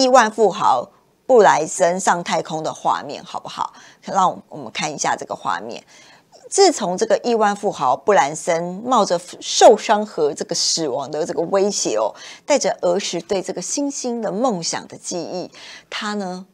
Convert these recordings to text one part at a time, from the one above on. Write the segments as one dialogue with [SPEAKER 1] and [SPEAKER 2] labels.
[SPEAKER 1] 亿万富豪布莱森上太空的画面，好不好？让我们看一下这个画面。自从这个亿万富豪布莱森冒着受伤和这个死亡的这个威胁哦，带着儿时对这个星星的梦想的记忆，他呢，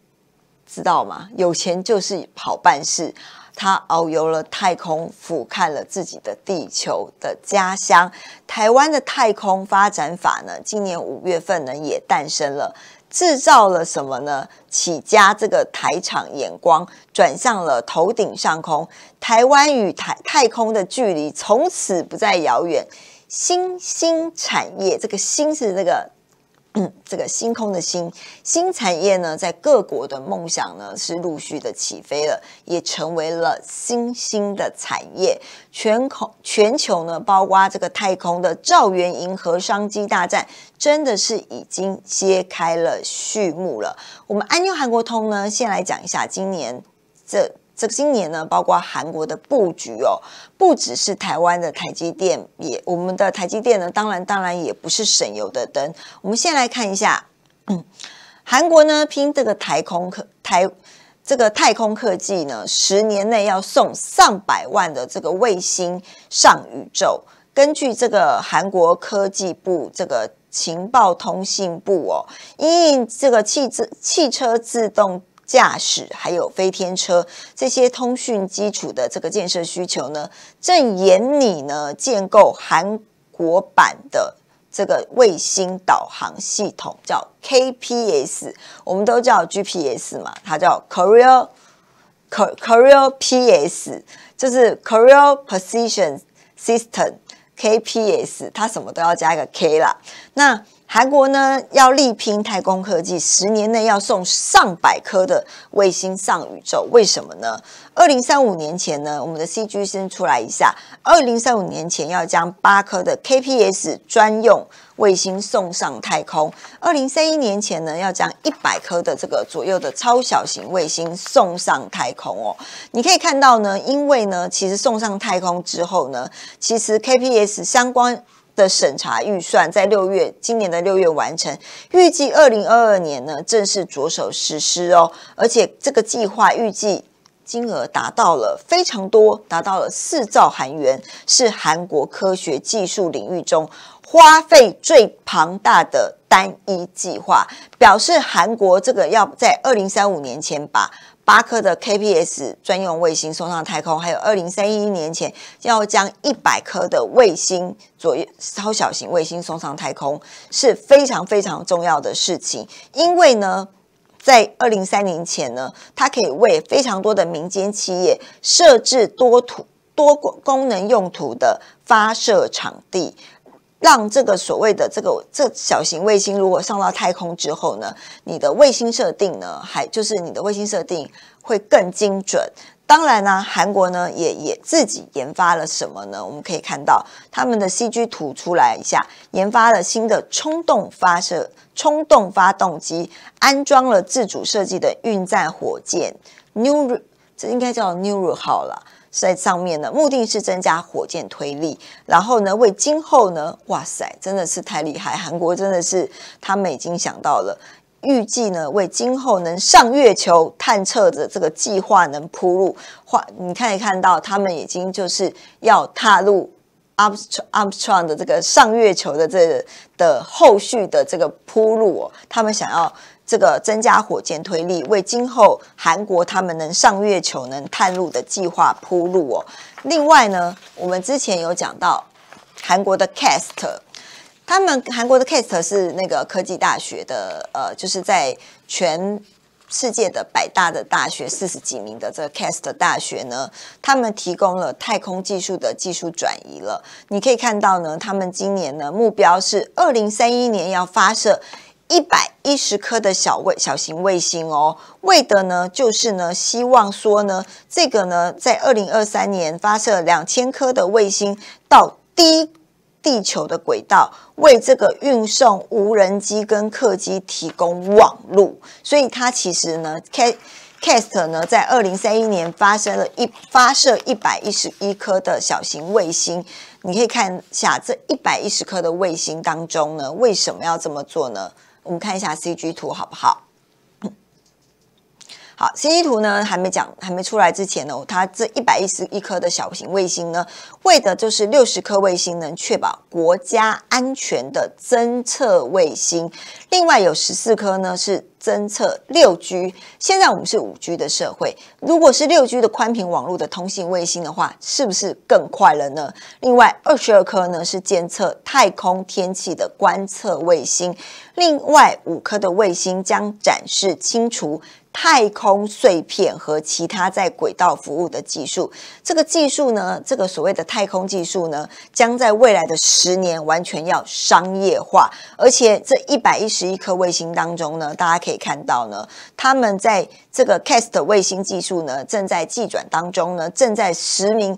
[SPEAKER 1] 知道吗？有钱就是好办事。他遨游了太空，俯瞰了自己的地球的家乡。台湾的太空发展法呢，今年五月份呢，也诞生了。制造了什么呢？起家这个台场眼光转向了头顶上空，台湾与台太空的距离从此不再遥远。新兴产业，这个新是那个。嗯，这个星空的星新产业呢，在各国的梦想呢是陆续的起飞了，也成为了新兴的产业。全空全球呢，包括这个太空的赵元银河商机大战，真的是已经揭开了序幕了。我们安佑韩国通呢，先来讲一下今年这。这今年呢，包括韩国的布局哦，不只是台湾的台积电，也我们的台积电呢，当然当然也不是省油的灯。我们先来看一下，嗯、韩国呢拼这个太空科台这个太空科技呢，十年内要送上百万的这个卫星上宇宙。根据这个韩国科技部这个情报通信部哦，因为这个汽自汽车自动。驾驶还有飞天车这些通讯基础的这个建设需求呢，正研领呢建构韩国版的这个卫星导航系统，叫 KPS，我们都叫 GPS 嘛，它叫 Korea K o r e a PS，就是 Korea Position System KPS，它什么都要加一个 K 啦。那。韩国呢要力拼太空科技，十年内要送上百颗的卫星上宇宙，为什么呢？二零三五年前呢，我们的 C g 先出来一下，二零三五年前要将八颗的 KPS 专用卫星送上太空，二零三一年前呢要将一百颗的这个左右的超小型卫星送上太空哦。你可以看到呢，因为呢，其实送上太空之后呢，其实 KPS 相关。的审查预算在六月，今年的六月完成，预计二零二二年呢正式着手实施哦。而且这个计划预计金额达到了非常多，达到了四兆韩元，是韩国科学技术领域中花费最庞大的单一计划，表示韩国这个要在二零三五年前把。八颗的 KPS 专用卫星送上太空，还有二零三一年前要将一百颗的卫星左右超小型卫星送上太空是非常非常重要的事情，因为呢，在二零三零前呢，它可以为非常多的民间企业设置多土多功能用途的发射场地。让这个所谓的这个这小型卫星，如果上到太空之后呢，你的卫星设定呢，还就是你的卫星设定会更精准。当然呢，韩国呢也也自己研发了什么呢？我们可以看到他们的 CG 图出来一下，研发了新的冲动发射冲动发动机，安装了自主设计的运载火箭 New，这应该叫 New 号了。在上面呢，目的是增加火箭推力。然后呢，为今后呢，哇塞，真的是太厉害！韩国真的是他们已经想到了，预计呢，为今后能上月球探测的这个计划能铺路。你可以看到，他们已经就是要踏入 Armstrong 的这个上月球的这的后续的这个铺路哦，他们想要。这个增加火箭推力，为今后韩国他们能上月球、能探路的计划铺路哦。另外呢，我们之前有讲到韩国的 CAST，他们韩国的 CAST 是那个科技大学的，呃，就是在全世界的百大的大学四十几名的这个 CAST 大学呢，他们提供了太空技术的技术转移了。你可以看到呢，他们今年呢目标是二零三一年要发射。一百一十颗的小卫小型卫星哦，为的呢就是呢，希望说呢，这个呢在二零二三年发射两千颗的卫星到低地球的轨道，为这个运送无人机跟客机提供网路。所以它其实呢 Cast 呢在二零三一年发射了一发射一百一十一颗的小型卫星。你可以看一下这一百一十颗的卫星当中呢，为什么要这么做呢？我们看一下 CG 图，好不好？好，星地图呢还没讲，还没出来之前呢，它这一百一十一颗的小型卫星呢，为的就是六十颗卫星能确保国家安全的侦测卫星，另外有十四颗呢是侦测六 G，现在我们是五 G 的社会，如果是六 G 的宽频网络的通信卫星的话，是不是更快了呢？另外二十二颗呢是监测太空天气的观测卫星，另外五颗的卫星将展示清除。太空碎片和其他在轨道服务的技术，这个技术呢，这个所谓的太空技术呢，将在未来的十年完全要商业化。而且这一百一十一颗卫星当中呢，大家可以看到呢，他们在这个 CAST 卫星技术呢，正在计转当中呢，正在十名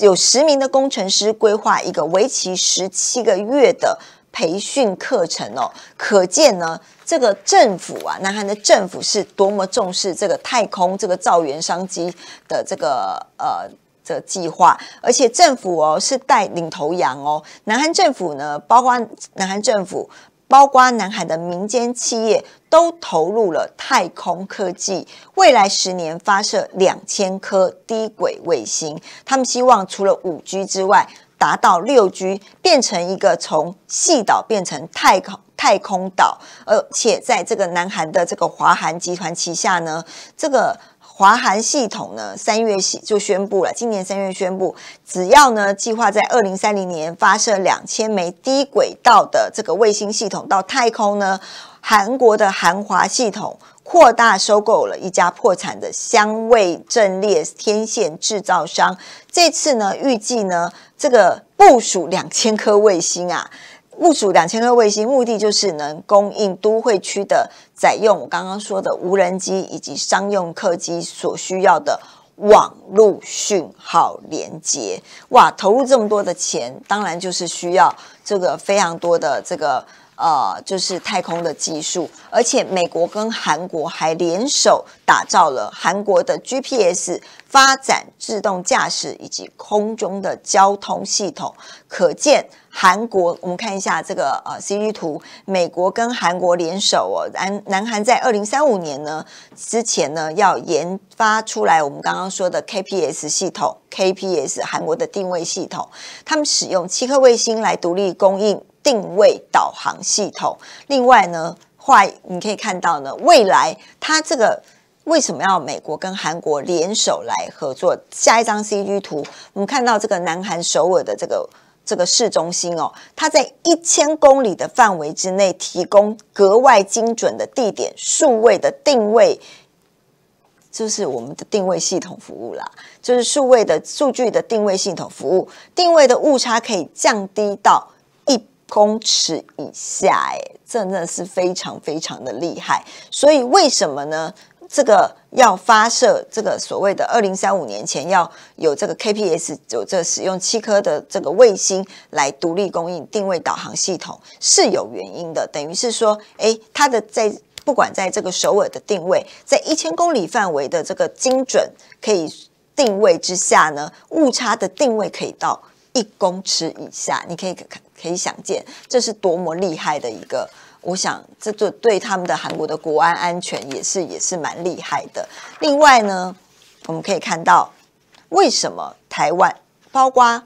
[SPEAKER 1] 有十名的工程师规划一个为期十七个月的培训课程哦，可见呢。这个政府啊，南韩的政府是多么重视这个太空、这个造原商机的这个呃的计划，而且政府哦是带领头羊哦。南韩政府呢，包括南韩政府，包括南韩的民间企业都投入了太空科技，未来十年发射两千颗低轨卫星。他们希望除了五 G 之外，达到六 G，变成一个从细岛变成太空太空岛，而且在这个南韩的这个华韩集团旗下呢，这个华韩系统呢，三月就宣布了，今年三月宣布，只要呢计划在二零三零年发射两千枚低轨道的这个卫星系统到太空呢，韩国的韩华系统。扩大收购了一家破产的香味阵列天线制造商。这次呢，预计呢，这个部署两千颗卫星啊，部署两千颗卫星，目的就是能供应都会区的载用我刚刚说的无人机以及商用客机所需要的网络讯号连接。哇，投入这么多的钱，当然就是需要这个非常多的这个。呃，就是太空的技术，而且美国跟韩国还联手打造了韩国的 GPS，发展自动驾驶以及空中的交通系统。可见韩国，我们看一下这个呃 C G 图，美国跟韩国联手哦，南南韩在二零三五年呢之前呢，要研发出来我们刚刚说的 KPS 系统，KPS 韩国的定位系统，他们使用七颗卫星来独立供应。定位导航系统。另外呢，话你可以看到呢，未来它这个为什么要美国跟韩国联手来合作？下一张 CG 图，我们看到这个南韩首尔的这个这个市中心哦，它在一千公里的范围之内提供格外精准的地点数位的定位，就是我们的定位系统服务啦，就是数位的数据的定位系统服务，定位的误差可以降低到。公尺以下，哎，真的是非常非常的厉害。所以为什么呢？这个要发射这个所谓的二零三五年前要有这个 K P S，有这使用七颗的这个卫星来独立供应定位导航系统是有原因的。等于是说，哎，它的在不管在这个首尔的定位，在一千公里范围的这个精准可以定位之下呢，误差的定位可以到一公尺以下。你可以看看。可以想见，这是多么厉害的一个！我想，这就对他们的韩国的国安安全也是也是蛮厉害的。另外呢，我们可以看到，为什么台湾，包括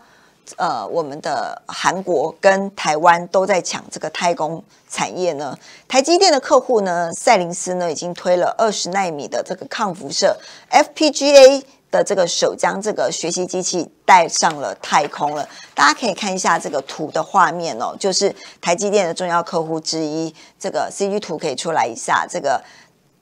[SPEAKER 1] 呃我们的韩国跟台湾都在抢这个太空产业呢？台积电的客户呢，赛灵思呢已经推了二十纳米的这个抗辐射 FPGA。的这个手将这个学习机器带上了太空了，大家可以看一下这个图的画面哦，就是台积电的重要客户之一，这个 CG 图可以出来一下，这个。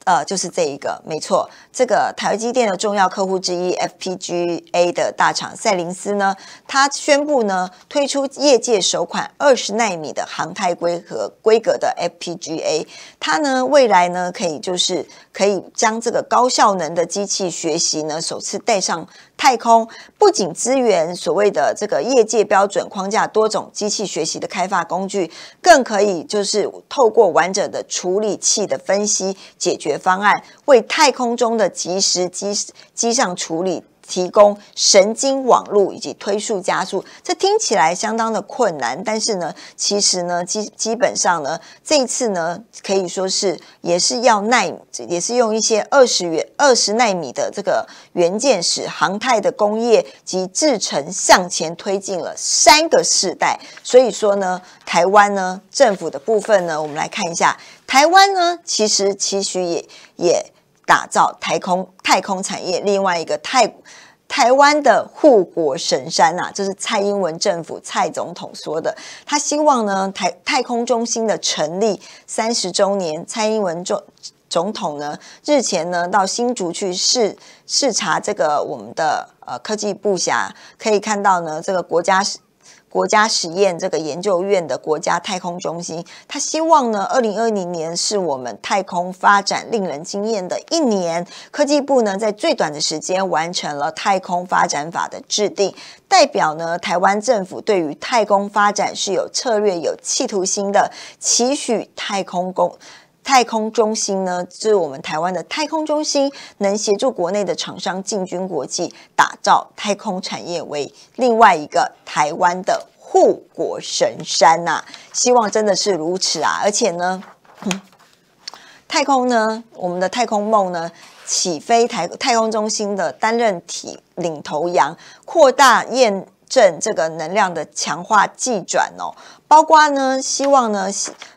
[SPEAKER 1] 呃，就是这一个，没错，这个台积电的重要客户之一，FPGA 的大厂赛灵思呢，它宣布呢推出业界首款二十纳米的航太规和规格的 FPGA，它呢未来呢可以就是可以将这个高效能的机器学习呢首次带上太空，不仅支援所谓的这个业界标准框架多种机器学习的开发工具，更可以就是透过完整的处理器的分析解决。方案为太空中的即时机机上处理提供神经网络以及推速加速，这听起来相当的困难，但是呢，其实呢基基本上呢，这一次呢可以说是也是要耐，也是用一些二十元二十纳米的这个元件，使航太的工业及制成向前推进了三个世代。所以说呢，台湾呢政府的部分呢，我们来看一下。台湾呢，其实期许也也打造太空太空产业。另外一个太台湾的护国神山呐，这是蔡英文政府蔡总统说的。他希望呢，台太空中心的成立三十周年，蔡英文总总统呢日前呢到新竹去视视察这个我们的呃科技部辖，可以看到呢这个国家。国家实验这个研究院的国家太空中心，他希望呢，二零二零年是我们太空发展令人惊艳的一年。科技部呢，在最短的时间完成了太空发展法的制定，代表呢，台湾政府对于太空发展是有策略、有企图心的，期许太空工。太空中心呢，是我们台湾的太空中心能协助国内的厂商进军国际，打造太空产业为另外一个台湾的护国神山呐。希望真的是如此啊！而且呢，太空呢，我们的太空梦呢，起飞台太空中心的担任体领头羊，扩大验。正这个能量的强化计转哦，包括呢，希望呢，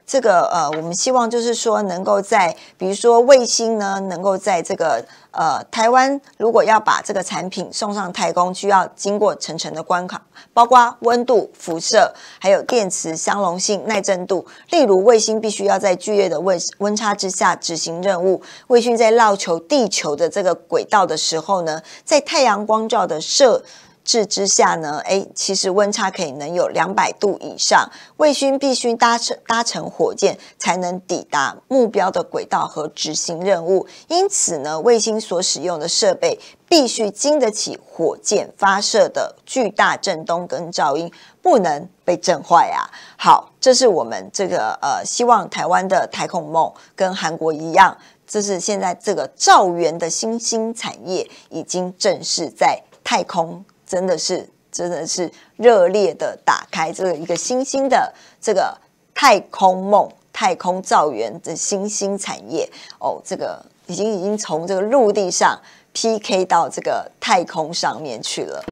[SPEAKER 1] 这个呃，我们希望就是说，能够在比如说卫星呢，能够在这个呃台湾，如果要把这个产品送上太空，需要经过层层的关卡，包括温度、辐射，还有电磁相容性、耐震度。例如，卫星必须要在剧烈的温温差之下执行任务。卫星在绕球地球的这个轨道的时候呢，在太阳光照的射。制之下呢，哎，其实温差可以能有两百度以上。卫星必须搭乘搭乘火箭才能抵达目标的轨道和执行任务，因此呢，卫星所使用的设备必须经得起火箭发射的巨大震动跟噪音，不能被震坏啊。好，这是我们这个呃，希望台湾的太空梦跟韩国一样，这是现在这个造元的新兴产业已经正式在太空。真的是，真的是热烈的打开这个一个新兴的这个太空梦、太空造园的新兴产业哦，这个已经已经从这个陆地上 PK 到这个太空上面去了。